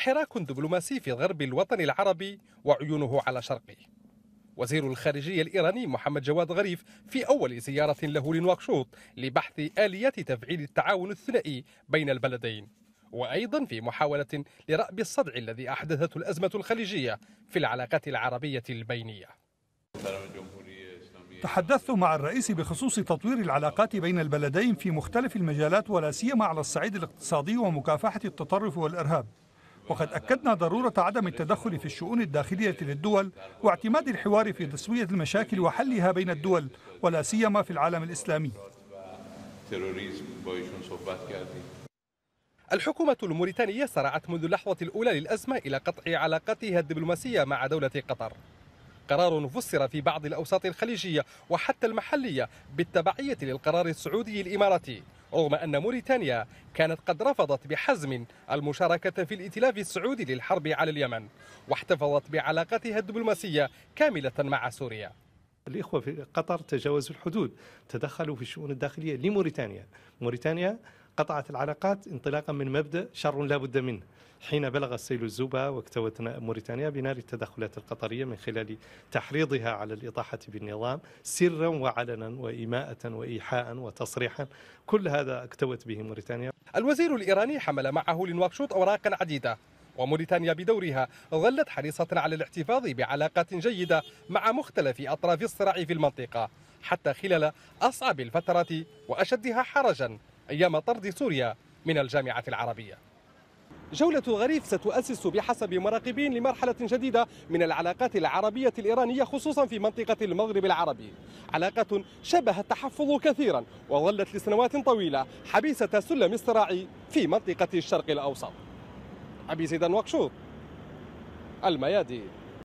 حراك دبلوماسي في غرب الوطن العربي وعيونه على شرقه وزير الخارجية الإيراني محمد جواد غريف في أول زيارة له لنواكشوط لبحث آليات تفعيل التعاون الثنائي بين البلدين وأيضا في محاولة لرأب الصدع الذي أحدثته الأزمة الخليجية في العلاقات العربية البينية تحدثت مع الرئيس بخصوص تطوير العلاقات بين البلدين في مختلف المجالات ولا سيما على الصعيد الاقتصادي ومكافحة التطرف والإرهاب وقد أكدنا ضرورة عدم التدخل في الشؤون الداخلية للدول واعتماد الحوار في تسوية المشاكل وحلها بين الدول ولا سيما في العالم الإسلامي الحكومة الموريتانية سرعت منذ اللحظة الأولى للأزمة إلى قطع علاقاتها الدبلوماسية مع دولة قطر قرار فسر في بعض الأوساط الخليجية وحتى المحلية بالتبعية للقرار السعودي الإماراتي رغم أن موريتانيا كانت قد رفضت بحزم المشاركة في الائتلاف السعودي للحرب على اليمن واحتفظت بعلاقتها الدبلوماسية كاملة مع سوريا الإخوة في قطر تجاوزوا الحدود تدخلوا في الشؤون الداخلية لموريتانيا موريتانيا قطعت العلاقات انطلاقا من مبدا شر لا بد منه حين بلغ السيل الزوبا واكتوت موريتانيا بنار التدخلات القطريه من خلال تحريضها على الاطاحه بالنظام سرا وعلنا وايماءه وايحاء وتصريحا كل هذا اكتوت به موريتانيا الوزير الايراني حمل معه لنواكشوط اوراقا عديده وموريتانيا بدورها ظلت حريصة على الاحتفاظ بعلاقات جيدة مع مختلف أطراف الصراع في المنطقة حتى خلال أصعب الفترات وأشدها حرجا أيام طرد سوريا من الجامعة العربية جولة غريب ستؤسس بحسب مراقبين لمرحلة جديدة من العلاقات العربية الإيرانية خصوصا في منطقة المغرب العربي علاقة شبه التحفظ كثيرا وظلت لسنوات طويلة حبيسة سلم الصراعي في منطقة الشرق الأوسط أبي زيدان وكشوط الميادين